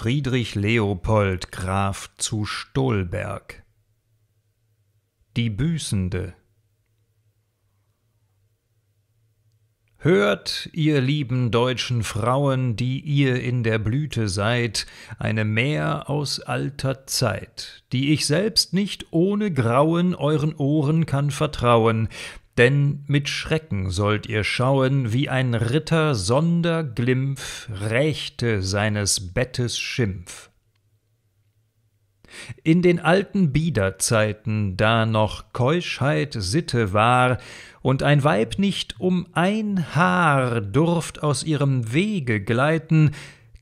Friedrich Leopold Graf zu Stolberg Die Büßende Hört, ihr lieben deutschen Frauen, die ihr in der Blüte seid, eine Mär aus alter Zeit, die ich selbst nicht ohne Grauen euren Ohren kann vertrauen, denn mit Schrecken sollt ihr schauen, wie ein Ritter sonder Glimpf rächte seines Bettes Schimpf. In den alten Biederzeiten, da noch Keuschheit Sitte war, und ein Weib nicht um ein Haar durft aus ihrem Wege gleiten,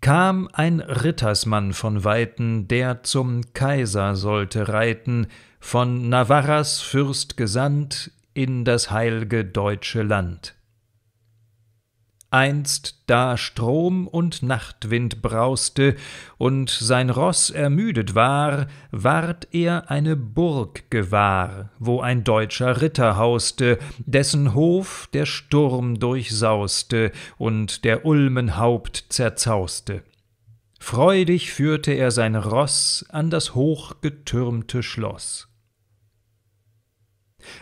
kam ein Rittersmann von Weiten, der zum Kaiser sollte reiten, von Navarras Fürst gesandt, in das heilge deutsche Land. Einst da Strom und Nachtwind brauste und sein Ross ermüdet war, ward er eine Burg gewahr, wo ein deutscher Ritter hauste, dessen Hof der Sturm durchsauste und der Ulmen Haupt zerzauste. Freudig führte er sein Ross an das hochgetürmte Schloss.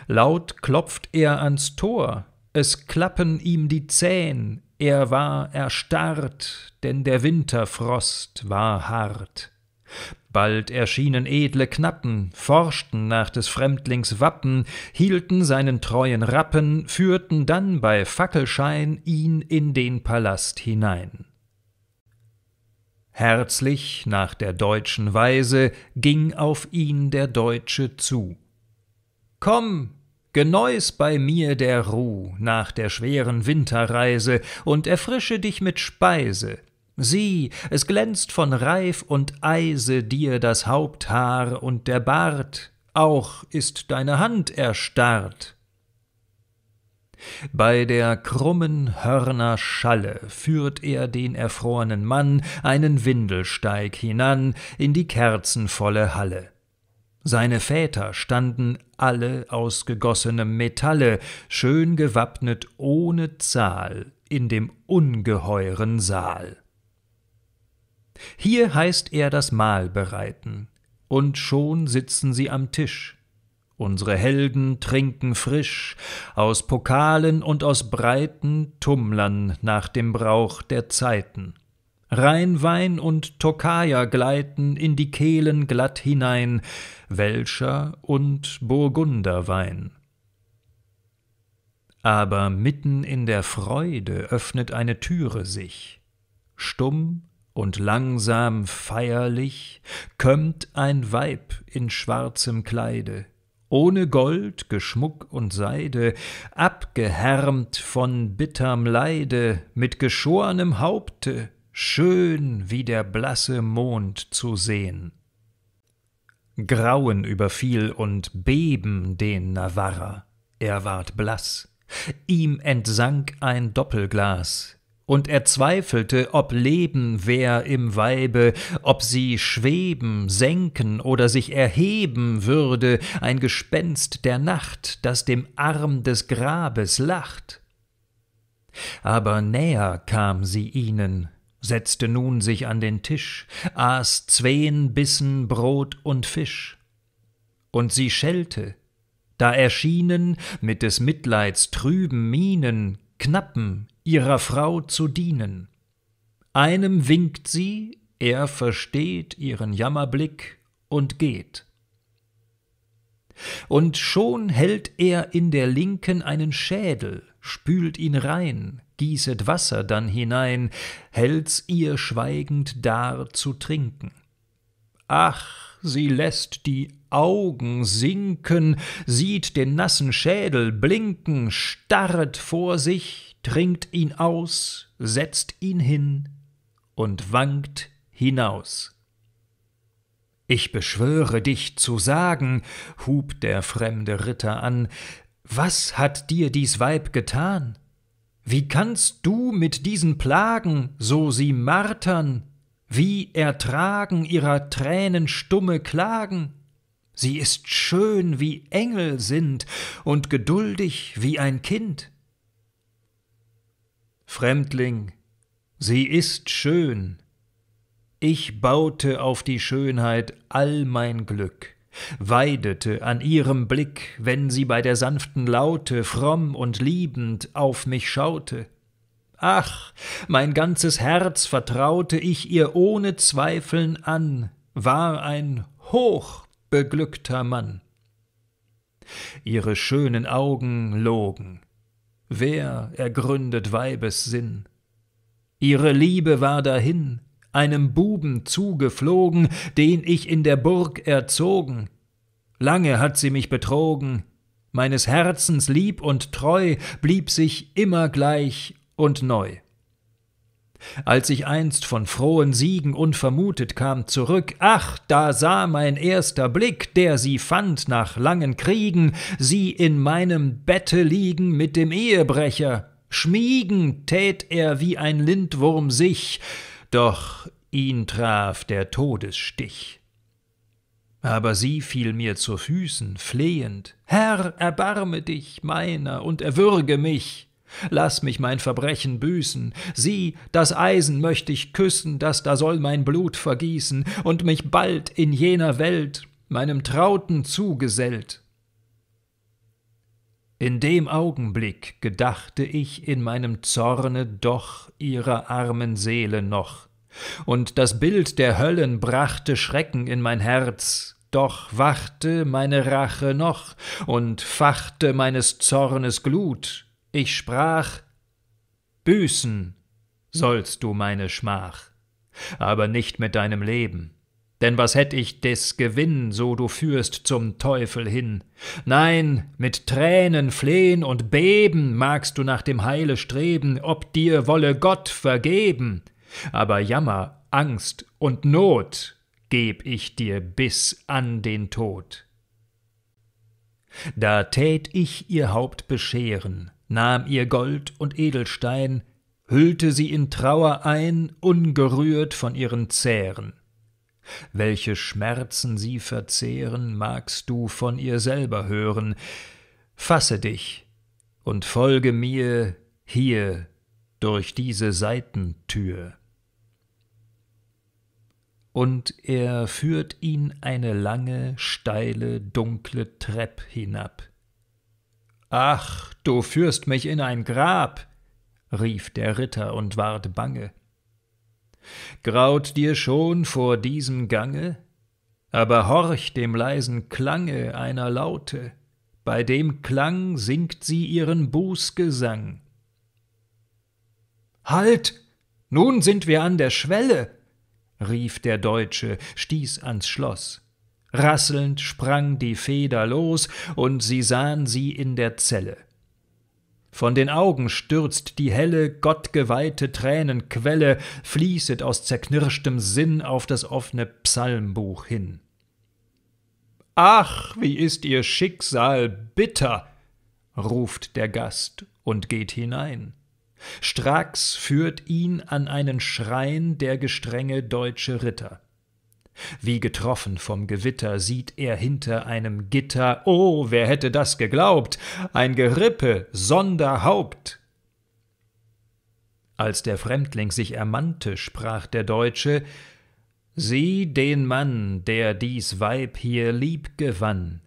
Laut klopft er ans Tor, es klappen ihm die Zähn, er war erstarrt, denn der Winterfrost war hart. Bald erschienen edle Knappen, forschten nach des Fremdlings Wappen, hielten seinen treuen Rappen, führten dann bei Fackelschein ihn in den Palast hinein. Herzlich nach der deutschen Weise ging auf ihn der Deutsche zu. Komm, Genois bei mir der Ruh nach der schweren Winterreise und erfrische dich mit Speise. Sieh, es glänzt von Reif und Eise dir das Haupthaar und der Bart, auch ist deine Hand erstarrt. Bei der krummen Hörner Schalle führt er den erfrorenen Mann einen Windelsteig hinan in die kerzenvolle Halle. Seine Väter standen alle aus gegossenem Metalle, schön gewappnet ohne Zahl, in dem ungeheuren Saal. Hier heißt er das Mahl bereiten, und schon sitzen sie am Tisch. Unsere Helden trinken frisch aus Pokalen und aus breiten Tummlern nach dem Brauch der Zeiten. Rheinwein und Tokaja gleiten in die Kehlen glatt hinein, Welscher und Burgunderwein. Aber mitten in der Freude öffnet eine Türe sich. Stumm und langsam feierlich kömmt ein Weib in schwarzem Kleide, ohne Gold, Geschmuck und Seide, abgehärmt von bitterm Leide, mit geschornem Haupte, schön wie der blasse Mond zu sehen. Grauen überfiel und Beben den Navarra, er ward blass, ihm entsank ein Doppelglas, und er zweifelte, ob Leben wär im Weibe, ob sie schweben, senken oder sich erheben würde, ein Gespenst der Nacht, das dem Arm des Grabes lacht. Aber näher kam sie ihnen, setzte nun sich an den Tisch, aß zween Bissen Brot und Fisch. Und sie schellte, da erschienen, mit des Mitleids trüben Mienen, Knappen ihrer Frau zu dienen. Einem winkt sie, er versteht ihren Jammerblick und geht. Und schon hält er in der Linken einen Schädel, spült ihn rein, gießet Wasser dann hinein, hält's ihr schweigend dar zu trinken. Ach, sie lässt die Augen sinken, sieht den nassen Schädel blinken, starret vor sich, trinkt ihn aus, setzt ihn hin und wankt hinaus. Ich beschwöre dich zu sagen, hub der fremde Ritter an, was hat dir dies Weib getan? Wie kannst du mit diesen Plagen, so sie martern, wie ertragen ihrer Tränen stumme Klagen? Sie ist schön wie Engel sind und geduldig wie ein Kind. Fremdling, sie ist schön. Ich baute auf die Schönheit all mein Glück weidete an ihrem Blick, wenn sie bei der sanften Laute fromm und liebend auf mich schaute. Ach, mein ganzes Herz vertraute ich ihr ohne Zweifeln an, war ein hochbeglückter Mann. Ihre schönen Augen logen. Wer ergründet Weibes Sinn? Ihre Liebe war dahin, einem Buben zugeflogen, den ich in der Burg erzogen. Lange hat sie mich betrogen, meines Herzens lieb und treu blieb sich immer gleich und neu. Als ich einst von frohen Siegen unvermutet kam zurück, ach, da sah mein erster Blick, der sie fand nach langen Kriegen, sie in meinem Bette liegen mit dem Ehebrecher. Schmiegen tät er wie ein Lindwurm sich, doch ihn traf der Todesstich. Aber sie fiel mir zu Füßen, flehend, Herr, erbarme dich meiner und erwürge mich. Lass mich mein Verbrechen büßen, sieh, das Eisen möcht ich küssen, das da soll mein Blut vergießen und mich bald in jener Welt meinem Trauten zugesellt. In dem Augenblick gedachte ich in meinem Zorne doch ihrer armen Seele noch, und das Bild der Höllen brachte Schrecken in mein Herz, doch wachte meine Rache noch und fachte meines Zornes Glut. Ich sprach Büßen sollst du meine Schmach, aber nicht mit deinem Leben. Denn was hätt ich des Gewinn, so du führst zum Teufel hin? Nein, mit Tränen, Flehen und Beben magst du nach dem Heile streben, ob dir wolle Gott vergeben. Aber Jammer, Angst und Not geb ich dir bis an den Tod. Da tät ich ihr Haupt bescheren, nahm ihr Gold und Edelstein, hüllte sie in Trauer ein, ungerührt von ihren Zähren. Welche Schmerzen sie verzehren, magst du von ihr selber hören. Fasse dich und folge mir hier durch diese Seitentür. Und er führt ihn eine lange, steile, dunkle Trepp hinab. Ach, du führst mich in ein Grab, rief der Ritter und ward bange. Graut dir schon vor diesem Gange? Aber horch dem leisen Klange einer Laute, bei dem Klang singt sie ihren Bußgesang. Halt! Nun sind wir an der Schwelle! rief der Deutsche, stieß ans Schloss. Rasselnd sprang die Feder los, und sie sahen sie in der Zelle. Von den Augen stürzt die helle, gottgeweihte Tränenquelle, fließet aus zerknirschtem Sinn auf das offene Psalmbuch hin. Ach, wie ist ihr Schicksal bitter! ruft der Gast und geht hinein. Stracks führt ihn an einen Schrein der gestrenge deutsche Ritter. Wie getroffen vom Gewitter sieht er hinter einem Gitter, oh, wer hätte das geglaubt, ein Gerippe Sonderhaupt. Als der Fremdling sich ermannte, sprach der Deutsche, Sieh den Mann, der dies Weib hier lieb gewann.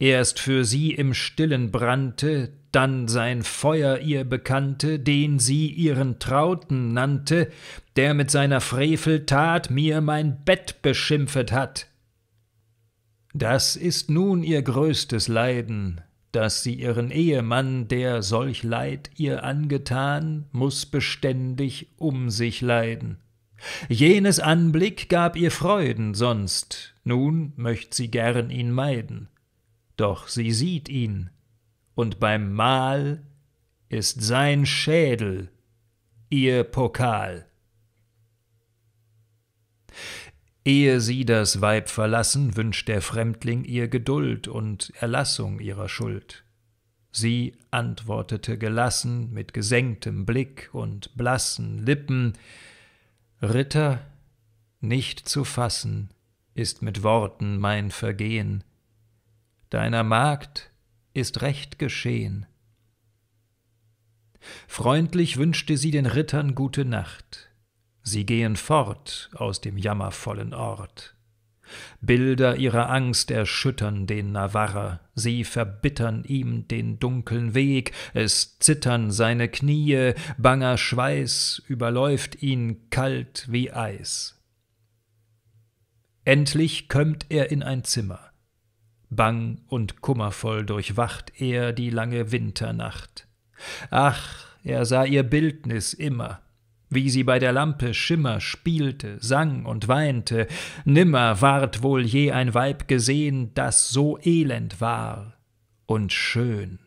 Erst für sie im Stillen brannte dann sein Feuer ihr bekannte, den sie ihren Trauten nannte, der mit seiner Freveltat mir mein Bett beschimpfet hat. Das ist nun ihr größtes Leiden, dass sie ihren Ehemann, der solch Leid ihr angetan, muß beständig um sich leiden. Jenes Anblick gab ihr Freuden sonst, nun möcht sie gern ihn meiden. Doch sie sieht ihn, und beim Mahl ist sein Schädel ihr Pokal. Ehe sie das Weib verlassen, wünscht der Fremdling ihr Geduld und Erlassung ihrer Schuld. Sie antwortete gelassen mit gesenktem Blick und blassen Lippen Ritter, nicht zu fassen ist mit Worten mein Vergehen. Deiner Magd ist recht geschehen. Freundlich wünschte sie den Rittern gute Nacht. Sie gehen fort aus dem jammervollen Ort. Bilder ihrer Angst erschüttern den Navarrer, sie verbittern ihm den dunkeln Weg, es zittern seine Knie, banger Schweiß überläuft ihn kalt wie Eis. Endlich kömmt er in ein Zimmer. Bang und kummervoll durchwacht er die lange Winternacht. Ach, er sah ihr Bildnis immer, wie sie bei der Lampe Schimmer spielte, sang und weinte, nimmer ward wohl je ein Weib gesehen, das so elend war und schön.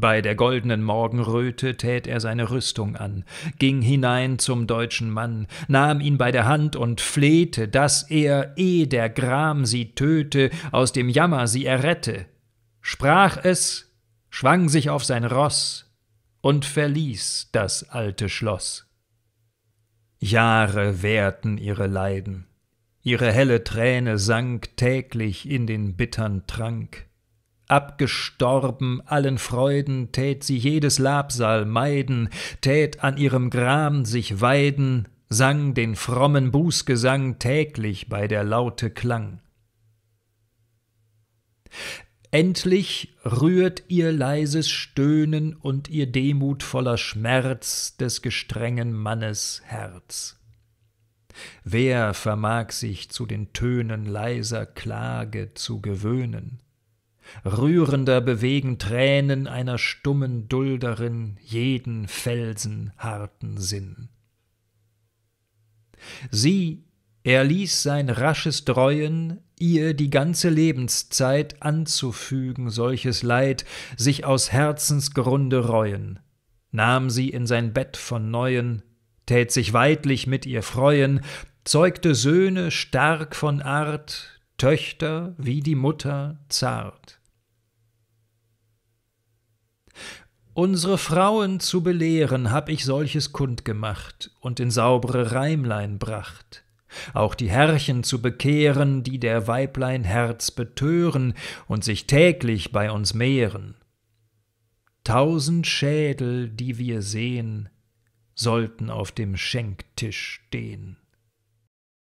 Bei der goldenen Morgenröte tät er seine Rüstung an, ging hinein zum deutschen Mann, nahm ihn bei der Hand und flehte, daß er, eh der Gram sie töte, aus dem Jammer sie errette. Sprach es, schwang sich auf sein Ross und verließ das alte Schloss. Jahre währten ihre Leiden, ihre helle Träne sank täglich in den bittern Trank abgestorben, allen Freuden tät sie jedes Labsal meiden, tät an ihrem Gram sich weiden, sang den frommen Bußgesang täglich bei der Laute klang. Endlich rührt ihr leises Stöhnen und ihr demutvoller Schmerz des gestrengen Mannes Herz. Wer vermag sich zu den Tönen leiser Klage zu gewöhnen? rührender bewegen Tränen einer stummen Dulderin jeden Felsen harten Sinn. Sie ließ sein rasches Dreuen, ihr die ganze Lebenszeit anzufügen solches Leid, sich aus Herzensgrunde reuen, nahm sie in sein Bett von Neuen, tät sich weidlich mit ihr freuen, zeugte Söhne stark von Art, Töchter wie die Mutter zart. Unsere Frauen zu belehren, hab ich solches kundgemacht und in saubere Reimlein bracht. Auch die Herrchen zu bekehren, die der Weiblein Herz betören und sich täglich bei uns mehren. Tausend Schädel, die wir sehen, sollten auf dem Schenktisch stehen.